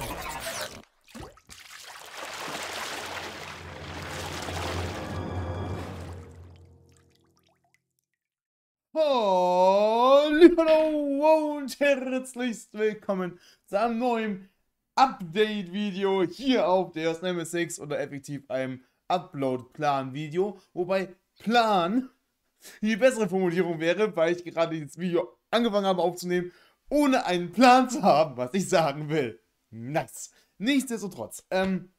Hallo und herzlichst willkommen zu einem neuen Update-Video hier auf der Name 6 oder effektiv einem Upload-Plan-Video. Wobei Plan die bessere Formulierung wäre, weil ich gerade dieses Video angefangen habe aufzunehmen, ohne einen Plan zu haben, was ich sagen will. Nice. Nichtsdestotrotz, ähm,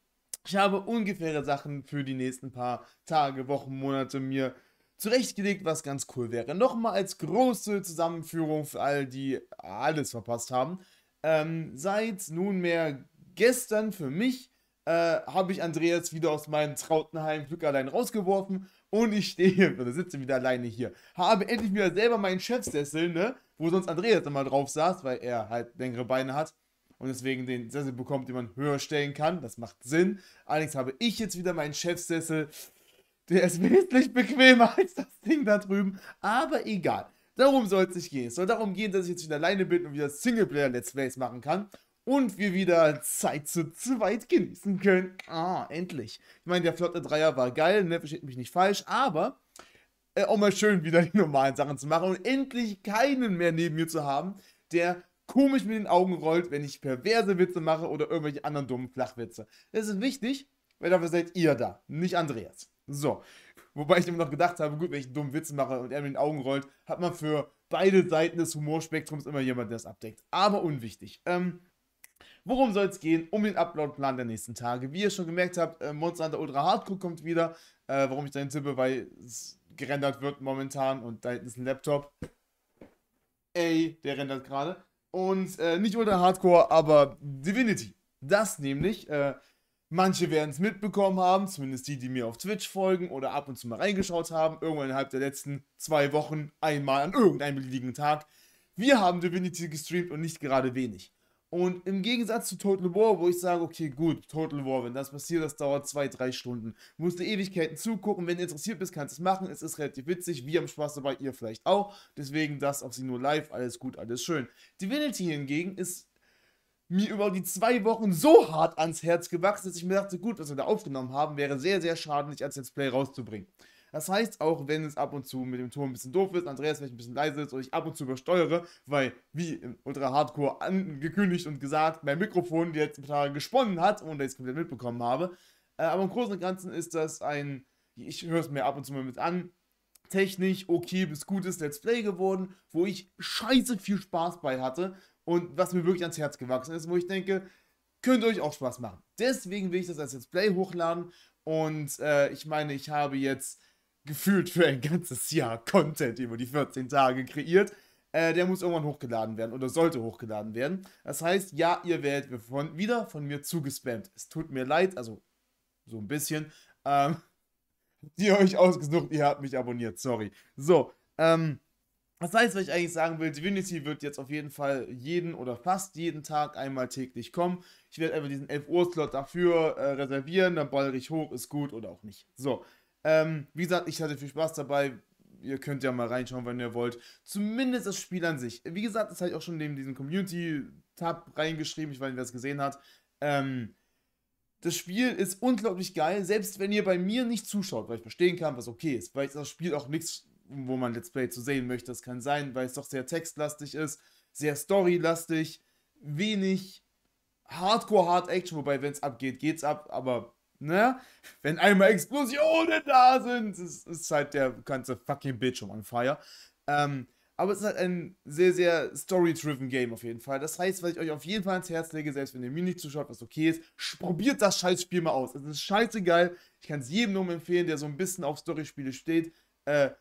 ich habe ungefähre Sachen für die nächsten paar Tage, Wochen, Monate mir zurechtgelegt, was ganz cool wäre. Nochmal als große Zusammenführung für all die alles verpasst haben. Ähm, seit nunmehr gestern für mich äh, habe ich Andreas wieder aus meinem Trautenheim Glück allein rausgeworfen und ich stehe oder sitze wieder alleine hier. Habe endlich wieder selber meinen Chefsessel, ne? Wo sonst Andreas immer drauf saß, weil er halt längere Beine hat und deswegen den Sessel bekommt, den man höher stellen kann. Das macht Sinn. Allerdings habe ich jetzt wieder meinen Chefsessel. Der ist wesentlich bequemer als das Ding da drüben. Aber egal. Darum soll es nicht gehen. Es soll darum gehen, dass ich jetzt wieder alleine bin und wieder Singleplayer-Let's Plays machen kann. Und wir wieder Zeit zu zweit genießen können. Ah, endlich. Ich meine, der flotte Dreier war geil, ne? Versteht mich nicht falsch. Aber äh, auch mal schön, wieder die normalen Sachen zu machen und endlich keinen mehr neben mir zu haben, der komisch mit den Augen rollt, wenn ich perverse Witze mache oder irgendwelche anderen dummen Flachwitze. Das ist wichtig, weil dafür seid ihr da, nicht Andreas. So. Wobei ich immer noch gedacht habe, gut, wenn ich einen dummen Witz mache und er mit den Augen rollt, hat man für beide Seiten des Humorspektrums immer jemand, der es abdeckt. Aber unwichtig. Ähm, worum soll es gehen? Um den Uploadplan der nächsten Tage. Wie ihr schon gemerkt habt, äh, Monster Hunter Ultra Hardcore kommt wieder. Äh, warum ich da tippe, weil es gerendert wird momentan und da hinten ist ein Laptop. Ey, der rendert gerade. Und äh, nicht unter Hardcore, aber Divinity. Das nämlich. Äh, manche werden es mitbekommen haben, zumindest die, die mir auf Twitch folgen oder ab und zu mal reingeschaut haben. Irgendwann innerhalb der letzten zwei Wochen einmal an irgendeinem beliebigen Tag. Wir haben Divinity gestreamt und nicht gerade wenig. Und im Gegensatz zu Total War, wo ich sage, okay, gut, Total War, wenn das passiert, das dauert zwei, drei Stunden. musst du Ewigkeiten zugucken. Wenn du interessiert bist, kannst du es machen. Es ist relativ witzig. Wir haben Spaß dabei, ihr vielleicht auch. Deswegen das auf sie nur live. Alles gut, alles schön. Divinity hingegen ist mir über die zwei Wochen so hart ans Herz gewachsen, dass ich mir dachte, gut, was wir da aufgenommen haben, wäre sehr, sehr schade, nicht als Let's Play rauszubringen. Das heißt, auch wenn es ab und zu mit dem Ton ein bisschen doof ist, Andreas vielleicht ein bisschen leise ist und ich ab und zu übersteuere, weil, wie im Ultra Hardcore angekündigt und gesagt, mein Mikrofon die letzten Tage gesponnen hat, ohne dass ich es komplett mitbekommen habe. Äh, aber im Großen und Ganzen ist das ein, ich höre es mir ab und zu mal mit an, technisch okay bis gutes Let's Play geworden, wo ich scheiße viel Spaß bei hatte und was mir wirklich ans Herz gewachsen ist, wo ich denke, könnte euch auch Spaß machen. Deswegen will ich das als Let's Play hochladen und äh, ich meine, ich habe jetzt gefühlt für ein ganzes Jahr Content über die 14 Tage kreiert. Äh, der muss irgendwann hochgeladen werden oder sollte hochgeladen werden. Das heißt, ja, ihr werdet von, wieder von mir zugespammt. Es tut mir leid, also so ein bisschen. Ähm, die euch ausgesucht, ihr habt mich abonniert, sorry. So, ähm, das heißt, was ich eigentlich sagen will, Divinity wird jetzt auf jeden Fall jeden oder fast jeden Tag einmal täglich kommen. Ich werde einfach diesen 11 Uhr Slot dafür äh, reservieren, dann ballere ich hoch, ist gut oder auch nicht. So, ähm, wie gesagt, ich hatte viel Spaß dabei. Ihr könnt ja mal reinschauen, wenn ihr wollt. Zumindest das Spiel an sich. Wie gesagt, das habe ich auch schon neben diesem Community-Tab reingeschrieben. Ich weiß nicht, wer es gesehen hat. Ähm, das Spiel ist unglaublich geil, selbst wenn ihr bei mir nicht zuschaut, weil ich verstehen kann, was okay ist, weil das Spiel auch nichts, wo man Let's Play zu sehen möchte, das kann sein, weil es doch sehr textlastig ist, sehr storylastig, wenig Hardcore Hard Action, wobei wenn es abgeht, geht's ab, aber Ne? Wenn einmal Explosionen da sind, ist, ist halt der ganze fucking Bildschirm on fire. Ähm, aber es ist halt ein sehr, sehr story-driven Game auf jeden Fall. Das heißt, was ich euch auf jeden Fall ans Herz lege, selbst wenn ihr mir nicht zuschaut, was okay ist, probiert das Scheißspiel mal aus. Es ist scheißegal. Ich kann es jedem nur empfehlen, der so ein bisschen auf Story-Spiele steht. Äh,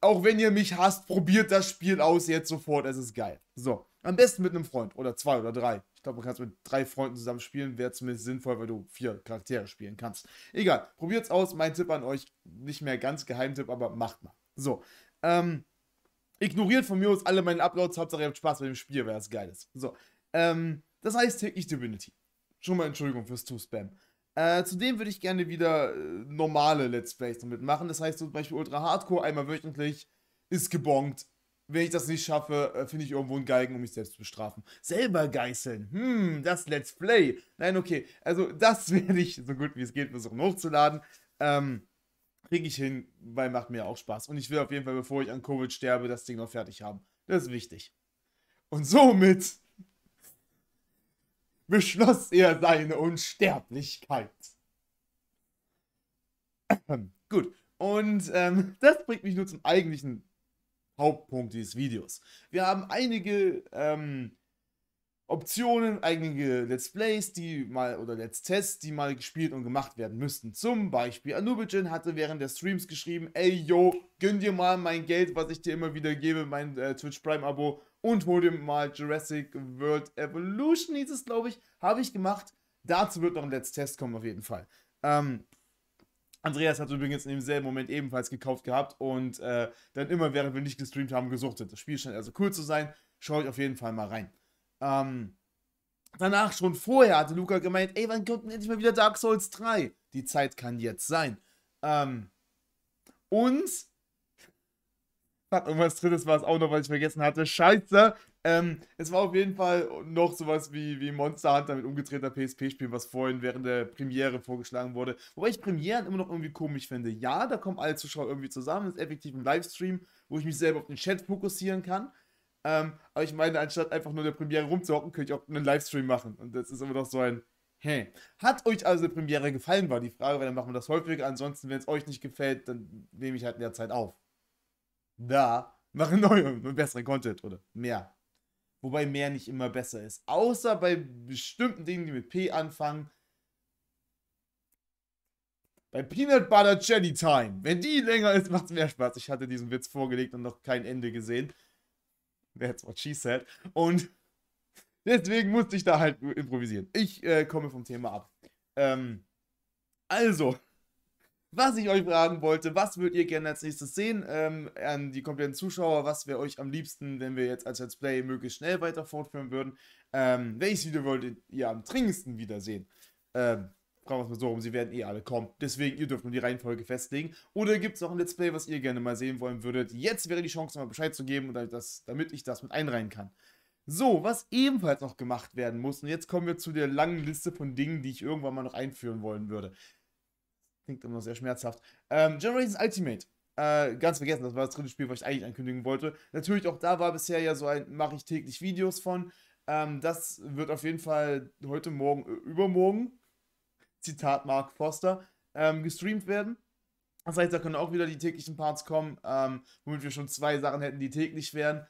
auch wenn ihr mich hasst, probiert das Spiel aus jetzt sofort. Es ist geil. So. Am besten mit einem Freund oder zwei oder drei glaube, man kann es mit drei Freunden zusammen spielen. Wäre zumindest sinnvoll, weil du vier Charaktere spielen kannst. Egal, probiert's aus. Mein Tipp an euch, nicht mehr ganz Geheimtipp, aber macht mal. So, ähm, ignoriert von mir aus alle meine Uploads. Hauptsache, ihr habt Spaß bei dem Spiel, wäre es geiles. So, ähm, das heißt täglich Divinity. Schon mal Entschuldigung fürs To-Spam. Äh, zudem würde ich gerne wieder äh, normale Let's Plays damit machen. Das heißt so zum Beispiel Ultra Hardcore einmal wöchentlich ist gebongt, wenn ich das nicht schaffe, äh, finde ich irgendwo einen Geigen, um mich selbst zu bestrafen. Selber geißeln. Hm, das Let's Play. Nein, okay. Also, das werde ich so gut wie es geht versuchen hochzuladen. Ähm, kriege ich hin, weil macht mir auch Spaß. Und ich will auf jeden Fall, bevor ich an Covid sterbe, das Ding noch fertig haben. Das ist wichtig. Und somit beschloss er seine Unsterblichkeit. Gut. Und ähm, das bringt mich nur zum eigentlichen Hauptpunkt dieses Videos. Wir haben einige ähm, Optionen, einige Let's Plays, die mal oder Let's Tests, die mal gespielt und gemacht werden müssten. Zum Beispiel Anubijin hatte während der Streams geschrieben: Ey yo, gönn dir mal mein Geld, was ich dir immer wieder gebe, mein äh, Twitch Prime Abo und hol dir mal Jurassic World Evolution, hieß es, glaube ich, habe ich gemacht. Dazu wird noch ein Let's Test kommen auf jeden Fall. Ähm, Andreas hat übrigens in demselben Moment ebenfalls gekauft gehabt und äh, dann immer, während wir nicht gestreamt haben, gesuchtet. Das Spiel scheint also cool zu sein. Schaut auf jeden Fall mal rein. Ähm, danach, schon vorher, hatte Luca gemeint, ey, wann kommt denn endlich mal wieder Dark Souls 3? Die Zeit kann jetzt sein. Ähm, und... Fuck, irgendwas drittes war es auch noch, was ich vergessen hatte. Scheiße, ähm, es war auf jeden Fall noch sowas wie, wie Monster Hunter mit umgedrehter PSP-Spiel, was vorhin während der Premiere vorgeschlagen wurde. Wobei ich Premieren immer noch irgendwie komisch finde. Ja, da kommen alle Zuschauer irgendwie zusammen, ist effektiv ein Livestream, wo ich mich selber auf den Chat fokussieren kann. Ähm, aber ich meine, anstatt einfach nur der Premiere rumzuhocken, könnte ich auch einen Livestream machen. Und das ist immer noch so ein, Hey. Hat euch also die Premiere gefallen, war die Frage, weil dann machen wir das häufiger. Ansonsten, wenn es euch nicht gefällt, dann nehme ich halt in der Zeit auf. Da machen neue und besseren Content oder mehr. Wobei mehr nicht immer besser ist. Außer bei bestimmten Dingen, die mit P anfangen. Bei Peanut Butter Jelly Time. Wenn die länger ist, macht es mehr Spaß. Ich hatte diesen Witz vorgelegt und noch kein Ende gesehen. That's what she said. Und deswegen musste ich da halt improvisieren. Ich äh, komme vom Thema ab. Ähm, also, was ich euch fragen wollte, was würdet ihr gerne als nächstes sehen? Ähm, an die kompletten Zuschauer, was wäre euch am liebsten, wenn wir jetzt als Let's Play möglichst schnell weiter fortführen würden? Ähm, welches Video wollt ihr am dringendsten wiedersehen? Ähm, fragen wir es mal so rum, sie werden eh alle kommen. Deswegen, ihr dürft nur die Reihenfolge festlegen. Oder gibt es noch ein Let's Play, was ihr gerne mal sehen wollen würdet? Jetzt wäre die Chance, mal Bescheid zu geben, damit ich das mit einreihen kann. So, was ebenfalls noch gemacht werden muss, und jetzt kommen wir zu der langen Liste von Dingen, die ich irgendwann mal noch einführen wollen würde. Klingt immer sehr schmerzhaft. Ähm, Generations Ultimate. Äh, ganz vergessen, das war das dritte Spiel, was ich eigentlich ankündigen wollte. Natürlich auch da war bisher ja so ein, mache ich täglich Videos von. Ähm, das wird auf jeden Fall heute Morgen, äh, übermorgen, Zitat Mark Foster, ähm, gestreamt werden. Das heißt, da können auch wieder die täglichen Parts kommen, ähm, womit wir schon zwei Sachen hätten, die täglich wären.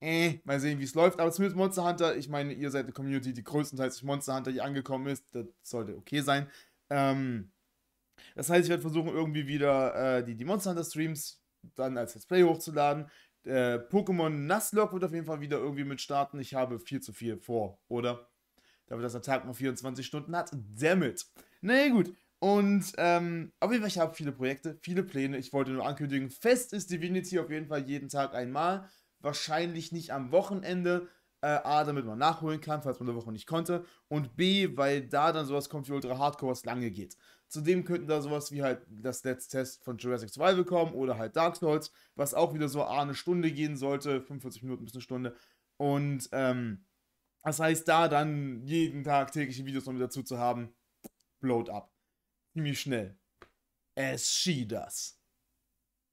Äh, mal sehen, wie es läuft. Aber zumindest Monster Hunter, ich meine, ihr seid eine Community, die größtenteils durch Monster Hunter hier angekommen ist. Das sollte okay sein. Ähm, das heißt, ich werde versuchen, irgendwie wieder äh, die, die Monster Hunter Streams dann als Let's Play hochzuladen. Äh, Pokémon Nuzlocke wird auf jeden Fall wieder irgendwie mit starten. Ich habe viel zu viel vor, oder? Damit das der Tag nur 24 Stunden hat. Damn it. Na nee, gut. Und ähm, auf jeden Fall, ich habe viele Projekte, viele Pläne. Ich wollte nur ankündigen, fest ist Divinity auf jeden Fall jeden Tag einmal. Wahrscheinlich nicht am Wochenende. Äh, A, damit man nachholen kann, falls man eine Woche nicht konnte. Und B, weil da dann sowas kommt wie Ultra Hardcore, was lange geht. Zudem könnten da sowas wie halt das Let's Test von Jurassic Survival kommen oder halt Dark Souls, was auch wieder so eine Stunde gehen sollte, 45 Minuten bis eine Stunde. Und ähm, das heißt, da dann jeden Tag tägliche Videos noch dazu zu haben, blowt up. Ziemlich schnell. Es she das.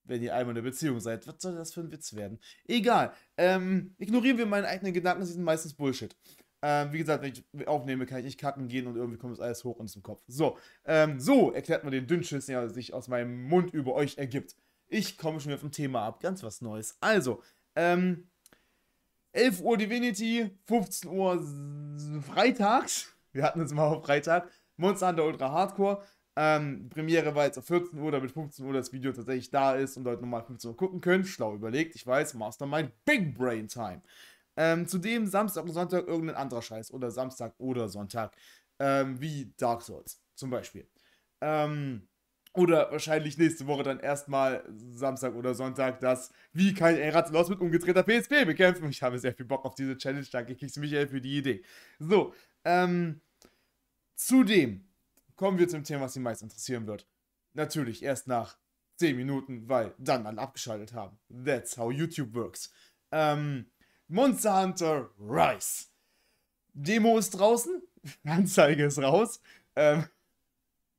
Wenn ihr einmal in einer Beziehung seid, was soll das für ein Witz werden? Egal. Ähm, ignorieren wir meine eigenen Gedanken, sie sind meistens Bullshit. Ähm, wie gesagt, wenn ich aufnehme, kann ich nicht kacken gehen und irgendwie kommt das alles hoch uns im Kopf. So, ähm, so erklärt man den Dünnschiss, der sich aus meinem Mund über euch ergibt. Ich komme schon wieder vom Thema ab, ganz was Neues. Also, ähm, 11 Uhr Divinity, 15 Uhr freitags. Wir hatten es mal auf Freitag. Monster Hunter Ultra Hardcore. Ähm, Premiere war jetzt auf 14 Uhr, damit 15 Uhr das Video tatsächlich da ist und Leute nochmal 15 Uhr gucken können. Schlau überlegt, ich weiß, Mastermind Big Brain Time. Ähm, zudem Samstag und Sonntag irgendein anderer Scheiß oder Samstag oder Sonntag, ähm, wie Dark Souls zum Beispiel. Ähm, oder wahrscheinlich nächste Woche dann erstmal Samstag oder Sonntag das Wie kann ich Ratzelos mit umgedrehter PSP bekämpfen? Ich habe sehr viel Bock auf diese Challenge. Danke, Kicks Michael, für die Idee. So, ähm, zudem kommen wir zum Thema, was die meist interessieren wird. Natürlich erst nach 10 Minuten, weil dann alle abgeschaltet haben. That's how YouTube works. Ähm, Monster Hunter Rise. Demo ist draußen, Anzeige ist raus. Ähm,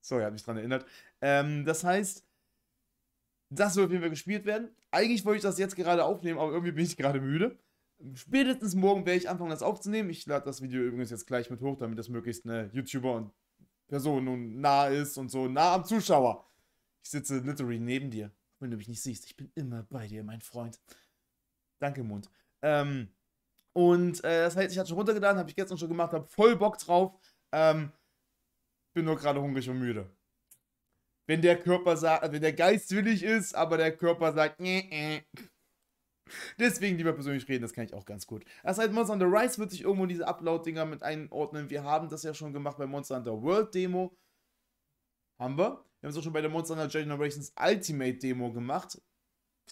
sorry, hat mich dran erinnert. Ähm, das heißt, das wird auf jeden Fall gespielt werden. Eigentlich wollte ich das jetzt gerade aufnehmen, aber irgendwie bin ich gerade müde. Spätestens morgen werde ich anfangen, das aufzunehmen. Ich lade das Video übrigens jetzt gleich mit hoch, damit das möglichst eine YouTuber und Person nun nah ist und so nah am Zuschauer. Ich sitze literally neben dir. Wenn du mich nicht siehst, ich bin immer bei dir, mein Freund. Danke, Mund. Ähm, und äh, das heißt, ich hatte schon runtergeladen, habe ich gestern schon gemacht, habe voll Bock drauf. Ähm, bin nur gerade hungrig und müde. Wenn der Körper sagt, also wenn der Geist willig ist, aber der Körper sagt, nee, nee. Deswegen lieber persönlich reden, das kann ich auch ganz gut. Das heißt, Monster Hunter Rise wird sich irgendwo in diese Upload-Dinger mit einordnen. Wir haben das ja schon gemacht bei Monster Hunter World Demo. Haben wir. Wir haben es auch schon bei der Monster Hunter Generations Ultimate Demo gemacht.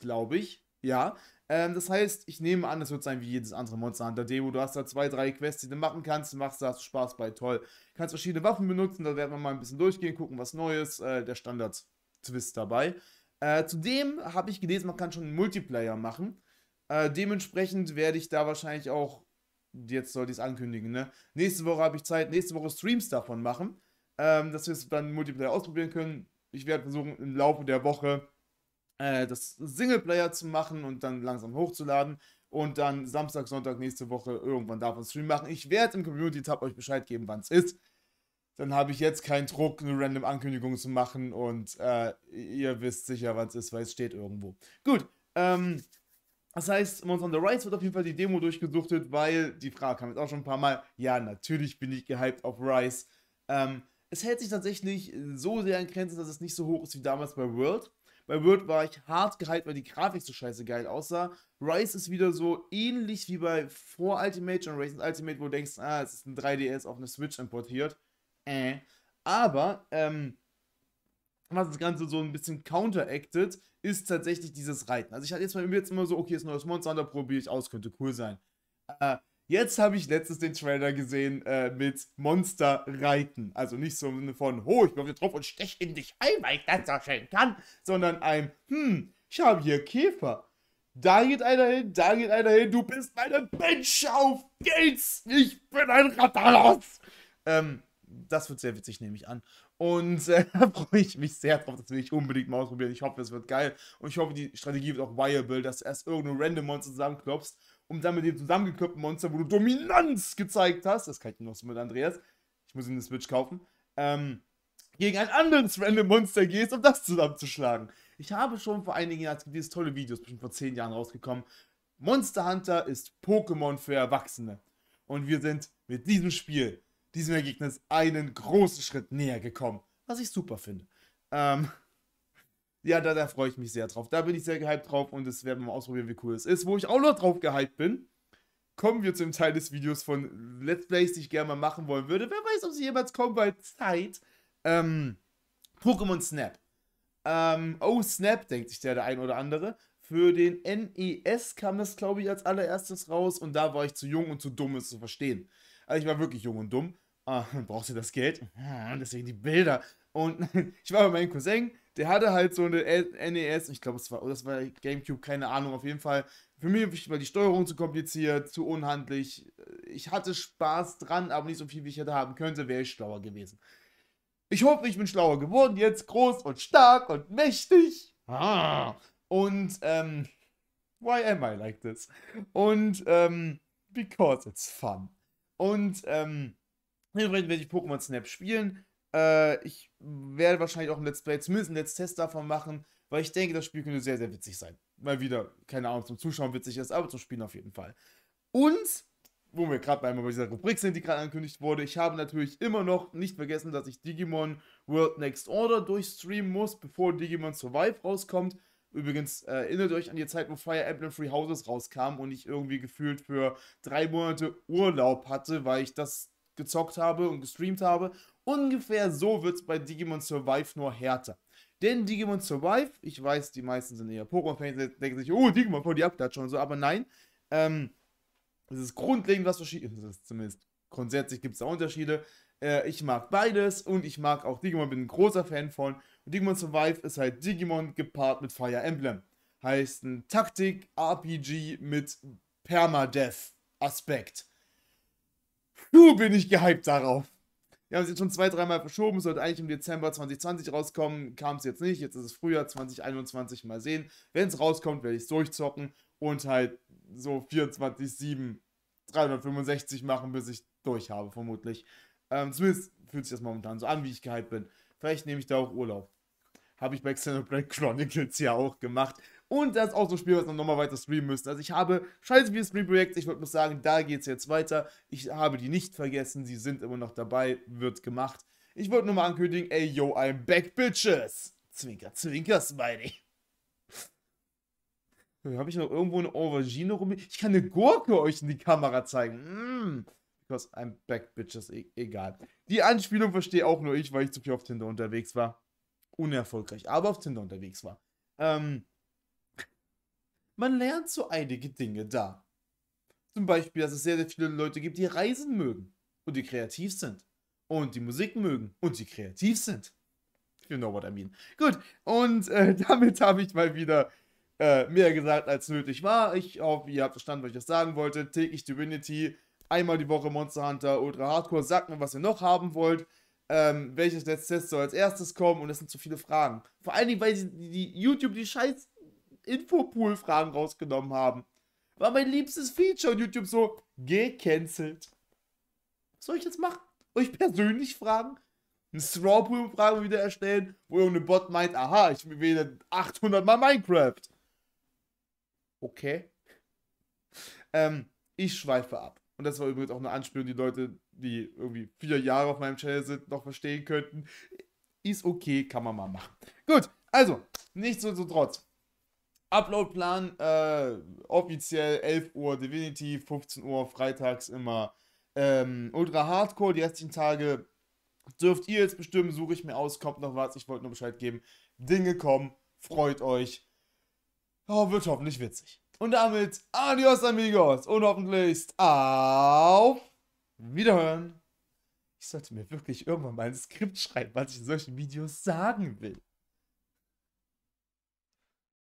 Glaube ich. Ja, ähm, das heißt, ich nehme an, es wird sein wie jedes andere Monster Hunter Demo. Du hast da zwei, drei Quests, die du machen kannst, Du machst da hast du Spaß bei, toll. Du Kannst verschiedene Waffen benutzen, da werden wir mal ein bisschen durchgehen, gucken, was Neues, äh, der Standard-Twist dabei. Äh, zudem habe ich gelesen, man kann schon einen Multiplayer machen. Äh, dementsprechend werde ich da wahrscheinlich auch, jetzt sollte ich es ankündigen, ne? Nächste Woche habe ich Zeit, nächste Woche Streams davon machen, ähm, dass wir es dann Multiplayer ausprobieren können. Ich werde versuchen, im Laufe der Woche äh, das Singleplayer zu machen und dann langsam hochzuladen und dann Samstag, Sonntag, nächste Woche irgendwann davon Stream machen. Ich werde im Community-Tab euch Bescheid geben, wann es ist. Dann habe ich jetzt keinen Druck, eine random Ankündigung zu machen und äh, ihr wisst sicher, wann es ist, weil es steht irgendwo. Gut, ähm, das heißt, Monster on the Rise wird auf jeden Fall die Demo durchgesuchtet, weil die Frage kam jetzt auch schon ein paar Mal. Ja, natürlich bin ich gehypt auf Rise. Ähm, es hält sich tatsächlich so sehr an Grenzen, dass es nicht so hoch ist wie damals bei World. Bei Word war ich hart gehypt, weil die Grafik so scheiße geil aussah. Rise ist wieder so ähnlich wie bei vor Ultimate und Racing Ultimate, wo du denkst, ah, es ist ein 3DS auf eine Switch importiert. Äh. Aber, ähm, was das Ganze so ein bisschen counteracted, ist tatsächlich dieses Reiten. Also ich hatte jetzt mal, jetzt immer so, okay, ist ein neues Monster, da probiere ich aus, könnte cool sein. Äh, Jetzt habe ich letztens den Trailer gesehen äh, mit Monster reiten. Also nicht so von, ho, ich bin jetzt drauf und steche in dich ein, weil ich das so schön kann, sondern ein, hm, ich habe hier Käfer. Da geht einer hin, da geht einer hin, du bist meine Bench auf geht's! Ich bin ein Ratalos! Ähm, das wird sehr witzig, nehme ich an. Und äh, da freue ich mich sehr drauf, das will ich unbedingt mal ausprobieren. Ich hoffe, es wird geil. Und ich hoffe, die Strategie wird auch viable, dass du erst irgendeine random Monster zusammenklopfst um dann mit dem zusammengekippten Monster, wo du Dominanz gezeigt hast, das kann ich noch so mit Andreas, ich muss ihm eine Switch kaufen, ähm, gegen ein anderes random Monster gehst, um das zusammenzuschlagen. Ich habe schon vor einigen Jahren, es gibt dieses tolle Video, ist schon vor zehn Jahren rausgekommen, Monster Hunter ist Pokémon für Erwachsene. Und wir sind mit diesem Spiel, diesem Ergebnis, einen großen Schritt näher gekommen. Was ich super finde. Ähm, ja, da, da freue ich mich sehr drauf. Da bin ich sehr gehypt drauf und das werden wir mal ausprobieren, wie cool es ist. Wo ich auch noch drauf gehypt bin, kommen wir zum Teil des Videos von Let's Plays, die ich gerne mal machen wollen würde. Wer weiß, ob sie jemals kommen weil Zeit. Ähm, Pokémon Snap. Ähm, oh, Snap, denkt sich der, der ein oder andere. Für den NES kam das, glaube ich, als allererstes raus und da war ich zu jung und zu dumm, es zu verstehen. Also ich war wirklich jung und dumm. Ah, brauchst du das Geld? Ah, deswegen die Bilder. Und ich war bei meinem Cousin, der hatte halt so eine NES, ich glaube, es war, das war GameCube, keine Ahnung, auf jeden Fall. Für mich war die Steuerung zu kompliziert, zu unhandlich. Ich hatte Spaß dran, aber nicht so viel, wie ich hätte haben könnte, wäre ich schlauer gewesen. Ich hoffe, ich bin schlauer geworden, jetzt groß und stark und mächtig. Ah. Und, ähm, why am I like this? Und, ähm, because it's fun. Und, ähm, dementsprechend werde ich Pokémon Snap spielen. Äh, ich werde wahrscheinlich auch ein Let's Play, zumindest ein Let's Test davon machen, weil ich denke, das Spiel könnte sehr, sehr witzig sein. Mal wieder, keine Ahnung, zum Zuschauen witzig ist, aber zum Spielen auf jeden Fall. Und, wo wir gerade einmal bei dieser Rubrik sind, die gerade angekündigt wurde, ich habe natürlich immer noch nicht vergessen, dass ich Digimon World Next Order durchstreamen muss, bevor Digimon Survive rauskommt. Übrigens, äh, erinnert euch an die Zeit, wo Fire Emblem Free Houses rauskam und ich irgendwie gefühlt für drei Monate Urlaub hatte, weil ich das gezockt habe und gestreamt habe Ungefähr so wird es bei Digimon Survive nur härter. Denn Digimon Survive, ich weiß, die meisten sind eher Pokémon-Fans, denken sich, oh, Digimon, voll die Abklatsche und so, aber nein. Ähm, es ist grundlegend was Verschiedenes, zumindest grundsätzlich gibt es da Unterschiede. Äh, ich mag beides und ich mag auch Digimon, bin ein großer Fan von. Und Digimon Survive ist halt Digimon gepaart mit Fire Emblem. Heißt ein Taktik-RPG mit Permadeath-Aspekt. Du bin ich gehypt darauf. Wir haben es jetzt schon zwei, dreimal verschoben, sollte eigentlich im Dezember 2020 rauskommen, kam es jetzt nicht, jetzt ist es Frühjahr 2021, mal sehen. Wenn es rauskommt, werde ich es durchzocken und halt so 24, 7, 365 machen, bis ich durch habe, vermutlich. Ähm, zumindest fühlt sich das momentan so an, wie ich gehypt bin. Vielleicht nehme ich da auch Urlaub. Habe ich bei Xenoblade Chronicles ja auch gemacht. Und das ist auch so ein Spiel, was man nochmal weiter streamen müsste. Also ich habe scheiße viele Stream Reacts. Ich würde nur sagen, da geht es jetzt weiter. Ich habe die nicht vergessen. Sie sind immer noch dabei. Wird gemacht. Ich wollte nur mal ankündigen, ey, yo, I'm back, bitches. Zwinker, zwinker, Smiley. Äh, habe ich noch irgendwo eine Aubergine rum? Ich kann eine Gurke euch in die Kamera zeigen. Mm. Because I'm back, bitches. E egal. Die Anspielung verstehe auch nur ich, weil ich zu viel auf Tinder unterwegs war. Unerfolgreich, aber auf Tinder unterwegs war. Ähm, man lernt so einige Dinge da. Zum Beispiel, dass es sehr, sehr viele Leute gibt, die Reisen mögen und die kreativ sind. Und die Musik mögen und die kreativ sind. You know what I mean. Gut, und äh, damit habe ich mal wieder äh, mehr gesagt, als nötig war. Ich hoffe, ihr habt verstanden, was ich das sagen wollte. Täglich Divinity, einmal die Woche Monster Hunter, Ultra Hardcore. Sagt mir, was ihr noch haben wollt. Ähm, welches Test soll als erstes kommen? Und es sind zu viele Fragen. Vor allen Dingen, weil die, die YouTube die scheiß Infopool-Fragen rausgenommen haben. War mein liebstes Feature und YouTube so gecancelt. Was soll ich jetzt machen? Euch persönlich fragen? Eine Strawpool-Frage wieder erstellen, wo irgendein Bot meint, aha, ich wähle 800 mal Minecraft. Okay. Ähm, ich schweife ab. Und das war übrigens auch eine Anspielung, die Leute, die irgendwie vier Jahre auf meinem Channel sind, noch verstehen könnten. Ist okay, kann man mal machen. Gut, also, nichtsdestotrotz. Uploadplan äh, offiziell 11 Uhr Divinity, 15 Uhr freitags immer ähm, Ultra Hardcore. Die restlichen Tage dürft ihr jetzt bestimmen, suche ich mir aus, kommt noch was. Ich wollte nur Bescheid geben. Dinge kommen, freut euch. Oh, wird hoffentlich witzig. Und damit adios amigos und hoffentlich auf Wiederhören. Ich sollte mir wirklich irgendwann mal ein Skript schreiben, was ich in solchen Videos sagen will.